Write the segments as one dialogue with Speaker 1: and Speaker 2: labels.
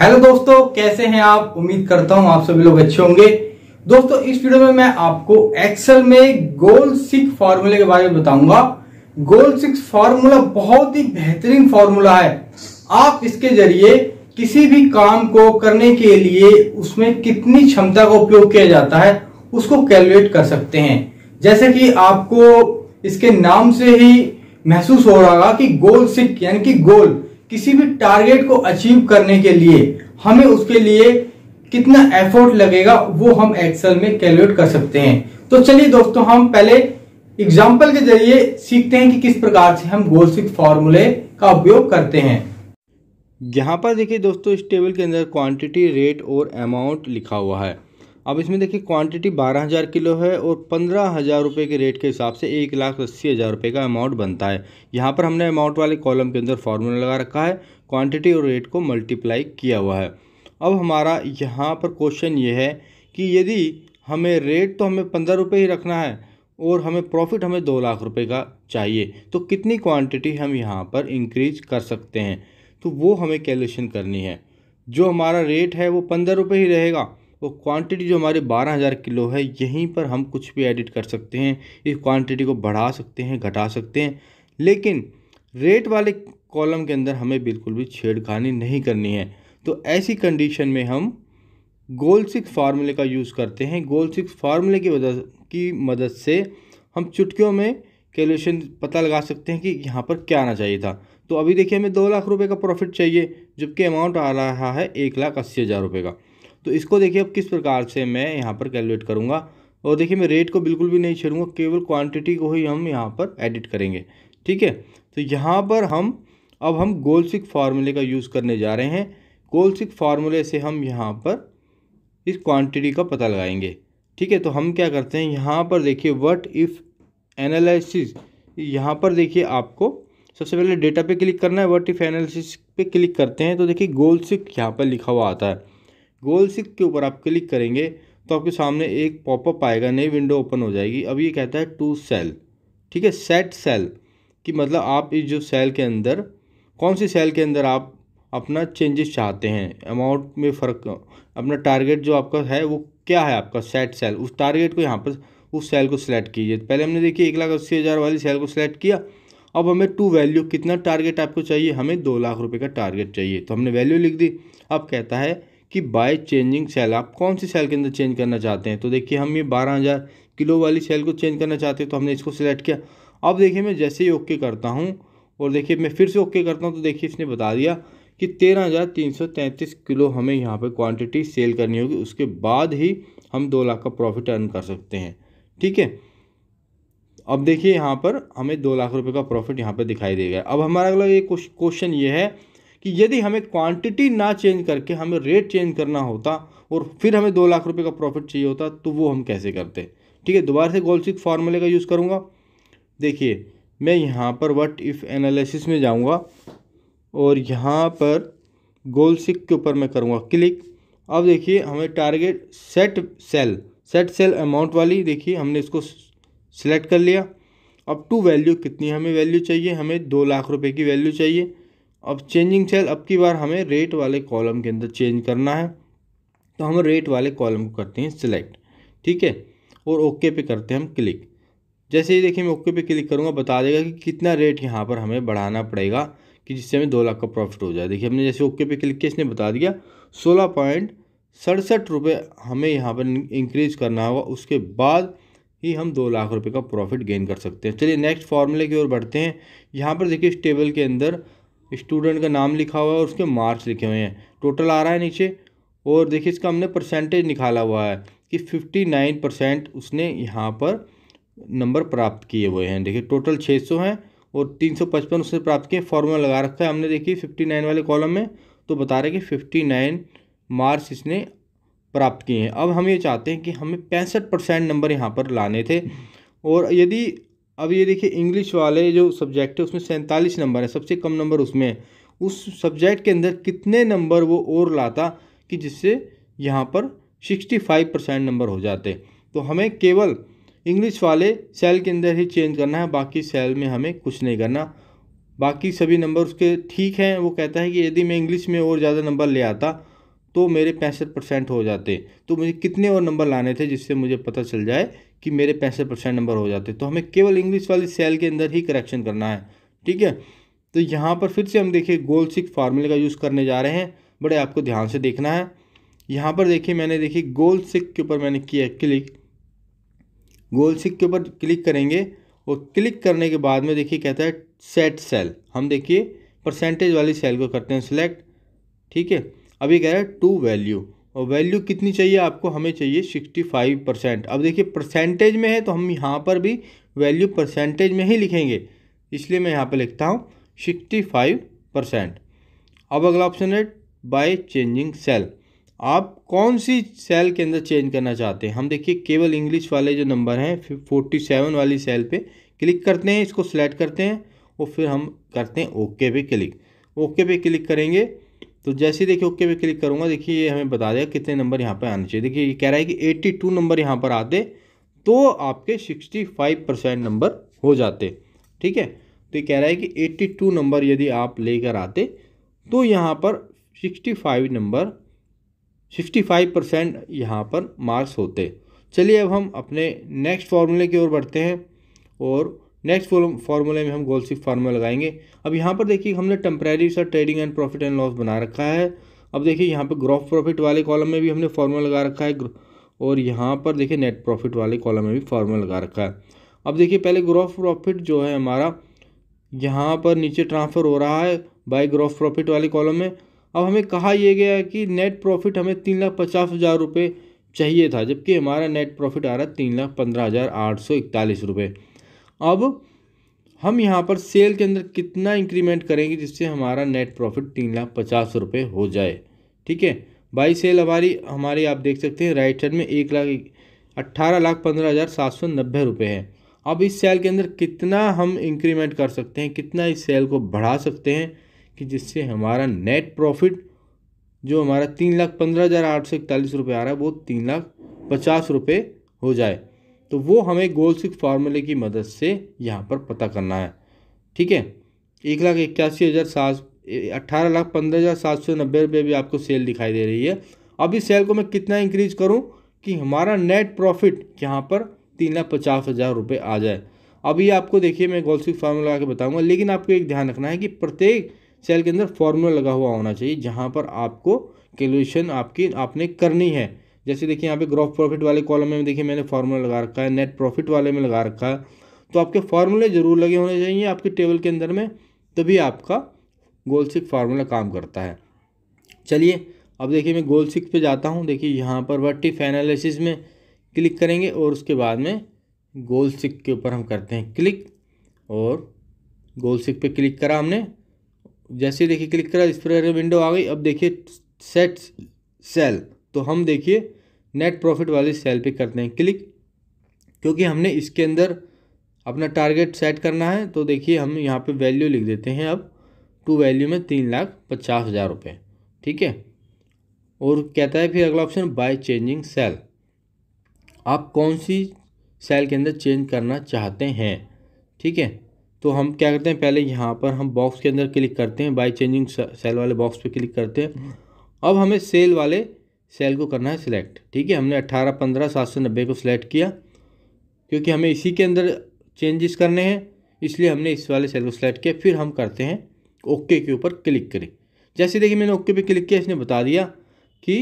Speaker 1: hello दोस्तों कैसे हैं आप उम्मीद करता हूं आप सभी लोग अच्छे होंगे दोस्तों इस वीडियो में मैं आपको एक्सेल में गोल सिक्स फॉर्मूले के बारे में बताऊंगा गोल सिक्स फॉर्मूला बहुत ही बेहतरीन फॉर्मूला है आप इसके जरिए किसी भी काम को करने के लिए उसमें कितनी क्षमता का उपयोग किया जाता है उसको कैलकुलेट कर सकते हैं जैसे कि आपको इसके नाम से ही महसूस हो रहा कि गोल सिक यानी कि गोल किसी भी टारगेट को अचीव करने के लिए हमें उसके लिए कितना एफर्ट लगेगा वो हम एक्सेल में कैलकुलेट कर सकते हैं तो चलिए दोस्तों हम पहले एग्जाम्पल के जरिए सीखते हैं कि किस प्रकार से हम गोलसिक फॉर्मूले का उपयोग करते हैं यहाँ पर देखिए दोस्तों इस टेबल के अंदर क्वांटिटी रेट और अमाउंट लिखा हुआ है अब इसमें देखिए क्वांटिटी बारह हज़ार किलो है और पंद्रह हज़ार रुपये के रेट के हिसाब से एक लाख अस्सी हज़ार रुपये का अमाउंट बनता है यहाँ पर हमने अमाउंट वाले कॉलम के अंदर फार्मूला लगा रखा है क्वांटिटी और रेट को मल्टीप्लाई किया हुआ है अब हमारा यहाँ पर क्वेश्चन ये है कि यदि हमें रेट तो हमें पंद्रह रुपये ही रखना है और हमें प्रॉफिट हमें दो लाख रुपये का चाहिए तो कितनी क्वान्टिटी हम यहाँ पर इंक्रीज कर सकते हैं तो वो हमें कैलकुलेशन करनी है जो हमारा रेट है वो पंद्रह रुपये ही रहेगा तो क्वांटिटी जो हमारे बारह हज़ार किलो है यहीं पर हम कुछ भी एडिट कर सकते हैं इस क्वांटिटी को बढ़ा सकते हैं घटा सकते हैं लेकिन रेट वाले कॉलम के अंदर हमें बिल्कुल भी छेड़खानी नहीं करनी है तो ऐसी कंडीशन में हम गोल सिक्स फार्मूले का यूज़ करते हैं गोल सिक्स फार्मूले की वजह की मदद से हम चुटकियों में कैलकुलेशन पता लगा सकते हैं कि यहाँ पर क्या आना चाहिए था तो अभी देखिए हमें दो लाख रुपए का प्रॉफिट चाहिए जबकि अमाउंट आ रहा है एक लाख अस्सी हज़ार रुपये का तो इसको देखिए अब किस प्रकार से मैं यहाँ पर कैलकुलेट करूँगा और देखिए मैं रेट को बिल्कुल भी नहीं छेड़ूंगा केवल क्वांटिटी को ही हम यहाँ पर एडिट करेंगे ठीक है तो यहाँ पर हम अब हम गोल्सिक फार्मूले का यूज़ करने जा रहे हैं गोल्सिक फार्मूले से हम यहाँ पर इस क्वांटिटी का पता लगाएंगे ठीक है तो हम क्या करते हैं यहाँ पर देखिए व्हाट इफ़ एनालिसिस यहाँ पर देखिए आपको सबसे पहले डेटा पे क्लिक करना है व्हाट इफ़ एनालिसिस पे क्लिक करते हैं तो देखिए गोल्सिक यहाँ पर लिखा हुआ आता है गोल सिक के ऊपर आप क्लिक करेंगे तो आपके सामने एक पॉपअप आएगा नई विंडो ओपन हो जाएगी अब ये कहता है टू सेल ठीक है सेट सेल कि मतलब आप इस जो सेल के अंदर कौन सी सेल के अंदर आप अपना चेंजेस चाहते हैं अमाउंट में फ़र्क अपना टारगेट जो आपका है वो क्या है आपका सेट सेल उस टारगेट को यहाँ पर उस सेल को सिलेक्ट कीजिए पहले हमने देखिए एक लाख अस्सी हज़ार वाली सेल को सिलेक्ट किया अब हमें टू वैल्यू कितना टारगेट आपको चाहिए हमें दो लाख रुपए का टारगेट चाहिए तो हमने वैल्यू लिख दी अब कहता है कि बाय चेंजिंग सेल आप कौन सी सेल के अंदर चेंज करना चाहते हैं तो देखिए हम ये बारह हज़ार किलो वाली सेल को चेंज करना चाहते हैं तो हमने इसको सिलेक्ट किया अब देखिए मैं जैसे ही ओके करता हूँ और देखिए मैं फिर से ओके करता हूँ तो देखिए इसने बता दिया कि तेरह हज़ार तीन सौ तैंतीस किलो हमें यहाँ पर क्वान्टिटी सेल करनी होगी उसके बाद ही हम दो लाख का प्रॉफिट अर्न कर सकते हैं ठीक है अब देखिए यहाँ पर हमें दो लाख रुपये का प्रॉफिट यहाँ पर दिखाई देगा अब हमारा अगला ये क्वेश्चन ये है कि यदि हमें क्वांटिटी ना चेंज करके हमें रेट चेंज करना होता और फिर हमें दो लाख रुपये का प्रॉफिट चाहिए होता तो वो हम कैसे करते ठीक है दोबारा से गोल्सिक फार्मूले का यूज़ करूँगा देखिए मैं यहाँ पर वट इफ़ एनालिसिस में जाऊँगा और यहाँ पर गोल सिक के ऊपर मैं करूँगा क्लिक अब देखिए हमें target set cell set cell amount वाली देखिए हमने इसको सिलेक्ट कर लिया अब टू वैल्यू कितनी हमें वैल्यू चाहिए हमें दो लाख रुपए की वैल्यू चाहिए अब चेंजिंग सेल अब की बार हमें रेट वाले कॉलम के अंदर चेंज करना है तो हम रेट वाले कॉलम को करते हैं सिलेक्ट ठीक है और ओके पे करते हैं हम क्लिक जैसे ही देखिए मैं ओके पे क्लिक करूँगा बता देगा कि कितना रेट यहाँ पर हमें बढ़ाना पड़ेगा कि जिससे हमें दो लाख का प्रॉफिट हो जाए देखिए हमने जैसे ओके पे क्लिक किया इसने बता दिया सोलह पॉइंट सड़सठ रुपये हमें यहाँ पर इंक्रीज करना होगा उसके बाद ही हम दो लाख रुपये का प्रॉफिट गेन कर सकते हैं चलिए नेक्स्ट फार्मूले की ओर बढ़ते हैं यहाँ पर देखिए इस टेबल के अंदर स्टूडेंट का नाम लिखा हुआ है और उसके मार्क्स लिखे हुए हैं टोटल आ रहा है नीचे और देखिए इसका हमने परसेंटेज निकाला हुआ है कि फिफ्टी नाइन परसेंट उसने यहाँ पर नंबर प्राप्त किए हुए हैं देखिए टोटल छः सौ हैं और तीन सौ पचपन उसने प्राप्त किए फॉर्मूला लगा रखा है हमने देखिए फिफ्टी नाइन वाले कॉलम में तो बता रहे कि फिफ्टी नाइन मार्क्स इसने प्राप्त किए हैं अब हम ये चाहते हैं कि हमें पैंसठ परसेंट नंबर यहाँ पर लाने थे और यदि अब ये देखिए इंग्लिश वाले जो सब्जेक्ट है उसमें सैंतालीस नंबर है सबसे कम नंबर उसमें है उस सब्जेक्ट के अंदर कितने नंबर वो और लाता कि जिससे यहाँ पर सिक्सटी फाइव परसेंट नंबर हो जाते तो हमें केवल इंग्लिश वाले सेल के अंदर ही चेंज करना है बाकी सेल में हमें कुछ नहीं करना बाकी सभी नंबर उसके ठीक हैं वो कहता है कि यदि मैं इंग्लिश में और ज़्यादा नंबर ले आता तो मेरे पैंसठ परसेंट हो जाते तो मुझे कितने और नंबर लाने थे जिससे मुझे पता चल जाए कि मेरे पैंसठ परसेंट नंबर हो जाते तो हमें केवल इंग्लिश वाली सेल के अंदर ही करेक्शन करना है ठीक है तो यहाँ पर फिर से हम देखिए गोल सिक्स फार्मूले का यूज़ करने जा रहे हैं बड़े आपको ध्यान से देखना है यहाँ पर देखिए मैंने देखिए गोल सिक के ऊपर मैंने किया क्लिक गोल सिक के ऊपर क्लिक करेंगे और क्लिक करने के बाद में देखिए कहता है सेट सेल हम देखिए परसेंटेज वाली सेल को करते हैं सिलेक्ट ठीक है अभी कह रहा है टू वैल्यू और वैल्यू कितनी चाहिए आपको हमें चाहिए सिक्सटी फाइव परसेंट अब देखिए परसेंटेज में है तो हम यहाँ पर भी वैल्यू परसेंटेज में ही लिखेंगे इसलिए मैं यहाँ पर लिखता हूँ सिक्सटी फाइव परसेंट अब अगला ऑप्शन है बाय चेंजिंग सेल आप कौन सी सेल के अंदर चेंज करना चाहते हैं हम देखिए केवल इंग्लिश वाले जो नंबर हैं फोर्टी सेवन वाली सेल पर क्लिक करते हैं इसको सेलेक्ट करते हैं और फिर हम करते हैं ओके पे क्लिक ओके पे क्लिक करेंगे तो जैसे ही देखिए ओके पे क्लिक करूँगा देखिए ये हमें बता देगा कितने नंबर यहाँ पर आने चाहिए देखिए ये कह रहा है कि एट्टी टू नंबर यहाँ पर आते तो आपके सिक्सटी फाइव परसेंट नंबर हो जाते ठीक है तो ये कह रहा है कि एट्टी टू नंबर यदि आप लेकर आते तो यहाँ पर sixty five number sixty five percent यहाँ पर मार्क्स होते चलिए अब हम अपने नेक्स्ट फार्मूले की ओर बढ़ते हैं और नेक्स्ट फार्मूले में हम गोल सिक फार्मूला लगाएंगे अब यहाँ पर देखिए हमने टेम्प्रेरी सा trading and profit and loss बना रखा है अब देखिए यहाँ पर ग्रॉफ प्रॉफिट वाले कॉलम में भी हमने फार्मूला लगा रखा है और यहाँ पर देखिए नेट प्रॉफिट वाले कॉलम में भी फार्मूला लगा रखा है अब देखिए पहले ग्रॉफ प्रॉफिट जो है हमारा यहाँ पर नीचे ट्रांसफ़र हो रहा है बाई ग्रॉफ प्रॉफिट वाले कॉलम में अब हमें कहा यह गया कि नेट प्रॉफिट हमें तीन लाख पचास हज़ार रुपये चाहिए था जबकि हमारा नेट प्रॉफिट आ रहा है तीन लाख पंद्रह हज़ार आठ सौ इकतालीस रुपये अब हम यहाँ पर सेल के अंदर कितना इंक्रीमेंट करेंगे जिससे हमारा नेट प्रॉफिट तीन लाख पचास रुपये हो जाए ठीक है बाई सेल हमारी हमारी आप देख सकते हैं राइट साइड में एक लाख अट्ठारह लाख पंद्रह हज़ार सात सौ नब्बे रुपये है अब इस सेल के अंदर कितना हम इंक्रीमेंट कर सकते हैं कितना इस सेल को बढ़ा सकते हैं कि जिससे हमारा नेट प्रॉफिट जो हमारा तीन लाख पंद्रह हज़ार आठ सौ इकतालीस रुपये आ रहा है वो तीन लाख पचास रुपये हो जाए तो वो हमें गोल सिक्स फार्मूले की मदद से यहाँ पर पता करना है ठीक है एक लाख इक्यासी हज़ार सात अट्ठारह लाख पंद्रह हज़ार सात सौ नब्बे रुपये भी आपको सेल दिखाई दे रही है अब इस सेल को मैं कितना इंक्रीज करूँ कि हमारा नेट प्रॉफिट यहाँ पर तीन लाख पचास हज़ार रुपये आ जाए अब ये आपको देखिए मैं गोल्सिक फार्मूला लगा के बताऊँगा लेकिन आपको एक ध्यान रखना है कि प्रत्येक सेल के अंदर फार्मूला लगा हुआ होना चाहिए जहाँ पर आपको कैलकुलेशन आपकी आपने करनी है जैसे देखिए यहाँ पे ग्रॉफ प्रॉफिट वाले कॉलम में देखिए मैंने फार्मूला लगा रखा है नेट प्रॉफिट वाले में लगा रखा है तो आपके फार्मूले ज़रूर लगे होने चाहिए आपके टेबल के अंदर में तभी आपका गोल सिक फार्मूला काम करता है चलिए अब देखिए मैं गोल सिक पे जाता हूँ देखिए यहाँ पर वर्टिफ एनालिसिस में क्लिक करेंगे और उसके बाद में गोल सिक के ऊपर हम करते हैं क्लिक और गोल सिक पे क्लिक करा हमने जैसे देखिए क्लिक करा इस पर विंडो आ गई अब देखिए सेट सेल तो हम देखिए नेट प्रॉफिट वाली सेल पे करते हैं क्लिक क्योंकि हमने इसके अंदर अपना टारगेट सेट करना है तो देखिए हम यहाँ पे वैल्यू लिख देते हैं अब टू वैल्यू में तीन लाख पचास हज़ार रुपये ठीक है और कहता है फिर अगला ऑप्शन बाय चेंजिंग सेल आप कौन सी सेल के अंदर चेंज करना चाहते हैं ठीक है तो हम क्या करते हैं पहले यहाँ पर हम बॉक्स के अंदर क्लिक करते हैं बाई चेंजिंग सेल वाले बॉक्स पर क्लिक करते हैं अब हमें सेल वाले सेल को करना है सिलेक्ट ठीक है हमने अट्ठारह पंद्रह सात सौ नब्बे को सिलेक्ट किया क्योंकि हमें इसी के अंदर चेंजेस करने हैं इसलिए हमने इस वाले सेल को सिलेक्ट किया फिर हम करते हैं ओके के ऊपर क्लिक करें जैसे देखिए मैंने ओके पे क्लिक किया इसने बता दिया कि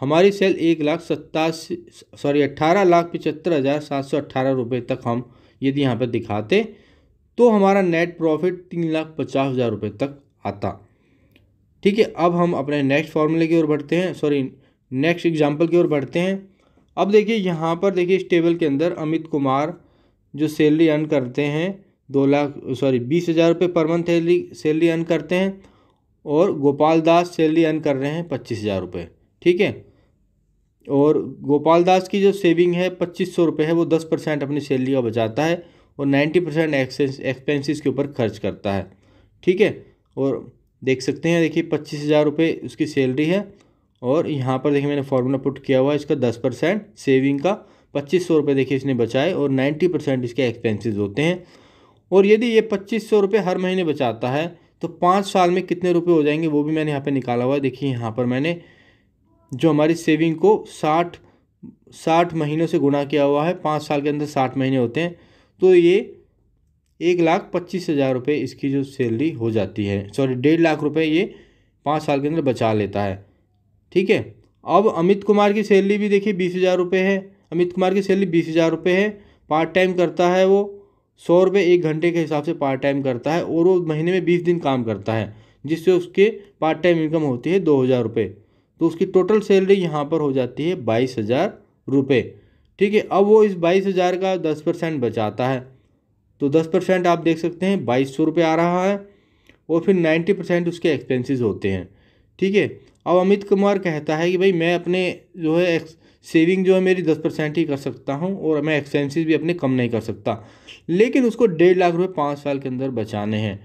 Speaker 1: हमारी सेल एक लाख सत्तासी सॉरी अट्ठारह लाख पचहत्तर हज़ार सात सौ अट्ठारह रुपये तक हम यदि यहाँ पर दिखाते तो हमारा नेट प्रॉफिट तीन लाख पचास हज़ार रुपये तक आता ठीक है अब हम अपने नेक्स्ट फार्मूले की ओर बढ़ते हैं सॉरी नेक्स्ट एग्जाम्पल की ओर बढ़ते हैं अब देखिए यहाँ पर देखिए इस टेबल के अंदर अमित कुमार जो सैलरी अर्न करते हैं दो लाख सॉरी बीस हज़ार रुपये per month salary salary earn करते हैं और गोपाल दास सैलरी अर्न कर रहे हैं पच्चीस हज़ार रुपये ठीक है और गोपाल दास की जो सेविंग है पच्चीस सौ रुपये है वो दस परसेंट अपनी सैलरी का बचाता है और नाइन्टी परसेंट एक्सपेंसिस के ऊपर खर्च करता है ठीक है और देख सकते हैं देखिए पच्चीस हज़ार रुपये उसकी सैलरी है और यहाँ पर देखिए मैंने फॉर्मूला पुट किया हुआ है इसका दस परसेंट सेविंग का पच्चीस सौ रुपये देखिए इसने बचाए और नाइन्टी परसेंट इसके एक्सपेंसेस होते हैं और यदि ये पच्चीस सौ रुपये हर महीने बचाता है तो पाँच साल में कितने रुपये हो जाएंगे वो भी मैंने यहाँ पर निकाला हुआ है देखिए यहाँ पर मैंने जो हमारी सेविंग को साठ साठ महीनों से गुणा किया हुआ है पाँच साल के अंदर साठ महीने होते हैं तो ये एक लाख पच्चीस हज़ार रुपये इसकी जो सैलरी हो जाती है सॉरी डेढ़ लाख रुपये ये पाँच साल के अंदर बचा लेता है ठीक है अब अमित कुमार की सैलरी भी देखिए बीस हज़ार रुपये है अमित कुमार की सैलरी बीस हज़ार रुपये है पार्ट टाइम करता है वो सौ रुपये एक घंटे के हिसाब से पार्ट टाइम करता है और वो महीने में बीस दिन काम करता है जिससे उसके पार्ट टाइम इनकम होती है दो हज़ार रुपये तो उसकी टोटल सैलरी यहाँ पर हो जाती है बाईस हज़ार रुपये ठीक है अब वो इस बाईस हज़ार का दस परसेंट बचाता है तो दस परसेंट आप देख सकते हैं बाईस सौ रुपये आ रहा है और फिर नाइन्टी परसेंट उसके एक्सपेंसिस होते हैं ठीक है अब अमित कुमार कहता है कि भाई मैं अपने जो है सेविंग जो है मेरी दस परसेंट ही कर सकता हूँ और मैं एक्सपेंसिस भी अपने कम नहीं कर सकता लेकिन उसको डेढ़ लाख रुपये पाँच साल के अंदर बचाने हैं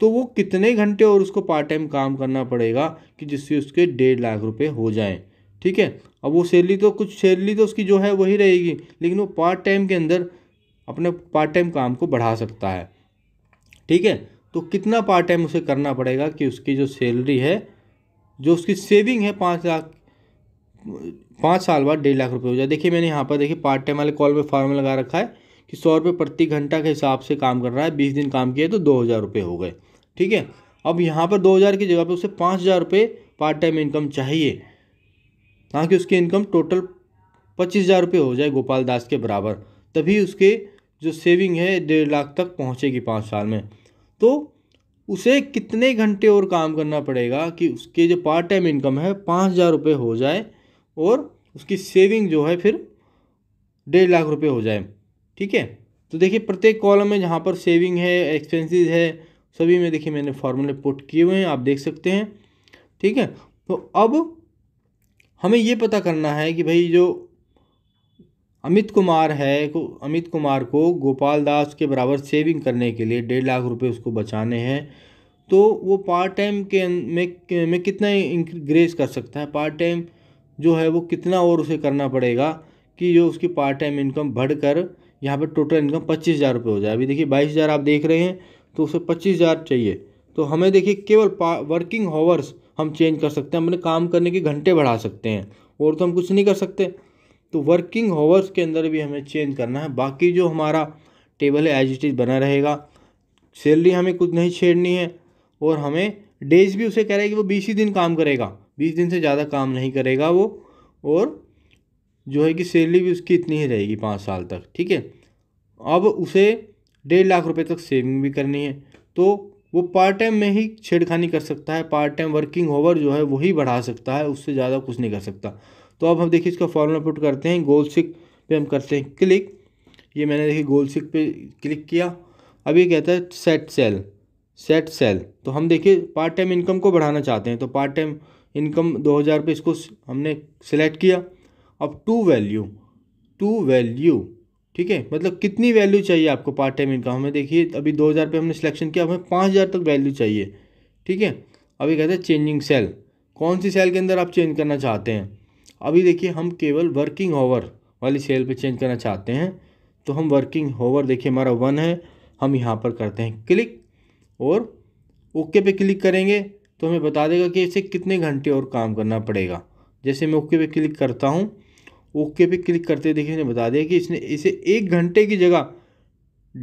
Speaker 1: तो वो कितने घंटे और उसको पार्ट टाइम काम करना पड़ेगा कि जिससे उसके डेढ़ लाख रुपये हो जाएं ठीक है अब वो सैलरी तो कुछ सैलरी तो उसकी जो है वही रहेगी लेकिन वो पार्ट टाइम के अंदर अपने पार्ट टाइम काम को बढ़ा सकता है ठीक है तो कितना पार्ट टाइम उसे करना पड़ेगा कि उसकी जो सैलरी है जो उसकी सेविंग है पाँच लाख पाँच साल बाद डेढ़ लाख रुपए हो जाए देखिए मैंने यहाँ पर देखिए पार्ट टाइम वाले कॉल में फॉर्म लगा रखा है कि सौ रुपये प्रति घंटा के हिसाब से काम कर रहा है बीस दिन काम किया तो दो हज़ार रुपये हो गए ठीक है अब यहाँ पर दो हज़ार की जगह पर उसे पाँच हज़ार रुपये पार्ट टाइम इनकम चाहिए ताकि उसकी इनकम टोटल पच्चीस हज़ार रुपये हो जाए गोपाल दास के बराबर तभी उसके जो सेविंग है डेढ़ लाख तक पहुँचेगी पाँच साल में तो उसे कितने घंटे और काम करना पड़ेगा कि उसके जो पार्ट टाइम इनकम है पाँच हज़ार रुपये हो जाए और उसकी सेविंग जो है फिर डेढ़ लाख रुपये हो जाए ठीक है तो देखिए प्रत्येक कॉलम में जहाँ पर सेविंग है एक्सपेंसेस है सभी में देखिए मैंने फॉर्मूले पुट किए हुए हैं आप देख सकते हैं ठीक है तो अब हमें ये पता करना है कि भाई जो अमित कुमार है को अमित कुमार को गोपाल दास के बराबर सेविंग करने के लिए डेढ़ लाख रुपए उसको बचाने हैं तो वो पार्ट टाइम के अं, में में कितना इंक्रेज कर सकता है पार्ट टाइम जो है वो कितना और उसे करना पड़ेगा कि जो उसकी पार्ट टाइम इनकम बढ़ कर यहाँ पर टोटल इनकम पच्चीस हज़ार रुपये हो जाए अभी देखिए बाईस हज़ार आप देख रहे हैं तो उसे पच्चीस हज़ार चाहिए तो हमें देखिए केवल वर्किंग हावर्स हम चेंज कर सकते हैं अपने काम करने के घंटे बढ़ा सकते हैं और तो हम कुछ नहीं कर सकते तो वर्किंग हावर्स के अंदर भी हमें चेंज करना है बाकी जो हमारा टेबल है एज इट इज़ बना रहेगा सैलरी हमें कुछ नहीं छेड़नी है और हमें डेज भी उसे कह रहा है कि वो बीस ही दिन काम करेगा बीस दिन से ज़्यादा काम नहीं करेगा वो और जो है कि सैलरी भी उसकी इतनी ही रहेगी पाँच साल तक ठीक है अब उसे डेढ़ लाख रुपए तक सेविंग भी करनी है तो वो पार्ट टाइम में ही छेड़खानी कर सकता है पार्ट टाइम वर्किंग ओवर जो है वही बढ़ा सकता है उससे ज़्यादा कुछ नहीं कर सकता तो अब हम देखिए इसका फॉर्मूला पुट करते हैं गोल सिक पे हम करते हैं क्लिक ये मैंने देखिए गोल सिक पे क्लिक किया अब ये कहता है सेट सेल सेट सेल तो हम देखिए पार्ट टाइम इनकम को बढ़ाना चाहते हैं तो पार्ट टाइम इनकम हज़ार पे इसको हमने सेलेक्ट किया अब टू वैल्यू टू वैल्यू ठीक है मतलब कितनी वैल्यू चाहिए आपको पार्ट टाइम इनकम हमें देखिए अभी हज़ार रुपये हमने सिलेक्शन किया हमें पाँच हज़ार तक वैल्यू चाहिए ठीक है अभी कहते हैं चेंजिंग सेल कौन सी सेल के अंदर आप चेंज करना चाहते हैं अभी देखिए हम केवल वर्किंग ओवर वाली सेल पे चेंज करना चाहते हैं तो हम वर्किंग ओवर देखिए हमारा वन है हम यहाँ पर करते हैं क्लिक और ओके पे क्लिक करेंगे तो हमें बता देगा कि इसे कितने घंटे और काम करना पड़ेगा जैसे मैं ओके पे क्लिक करता हूँ ओके पे क्लिक करते देखिए इसने बता दिया कि इसने इसे एक घंटे की जगह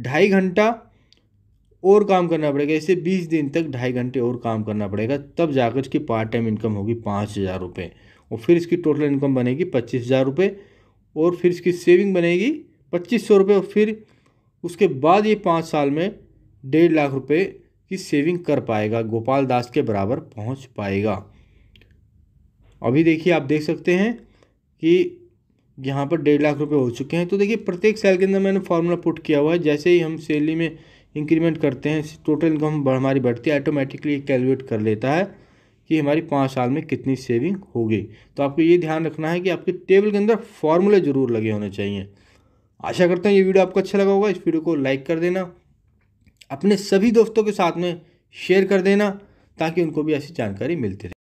Speaker 1: ढाई घंटा और काम करना पड़ेगा इसे बीस दिन तक ढाई घंटे और काम करना पड़ेगा तब जाकर इसकी पार्ट टाइम इनकम होगी पाँच हज़ार रुपये और फिर इसकी टोटल इनकम बनेगी पच्चीस हज़ार रुपये और फिर इसकी सेविंग बनेगी पच्चीस सौ रुपये और फिर उसके बाद ये पाँच साल में डेढ़ लाख रुपये की सेविंग कर पाएगा गोपाल दास के बराबर पहुँच पाएगा अभी देखिए आप देख सकते हैं कि यहाँ पर डेढ़ लाख रुपए हो चुके हैं तो देखिए प्रत्येक सेल के अंदर मैंने फार्मूला पुट किया हुआ है जैसे ही हम सैलरी में इंक्रीमेंट करते हैं टोटल इनकम हमारी बढ़ती है ऑटोमेटिकली कैलकुलेट कर लेता है कि हमारी पाँच साल में कितनी सेविंग हो गई तो आपको ये ध्यान रखना है कि आपके टेबल के अंदर फॉर्मूले ज़रूर लगे होने चाहिए आशा करता हूँ ये वीडियो आपको अच्छा लगा होगा इस वीडियो को लाइक कर देना अपने सभी दोस्तों के साथ में शेयर कर देना ताकि उनको भी ऐसी जानकारी मिलती रहे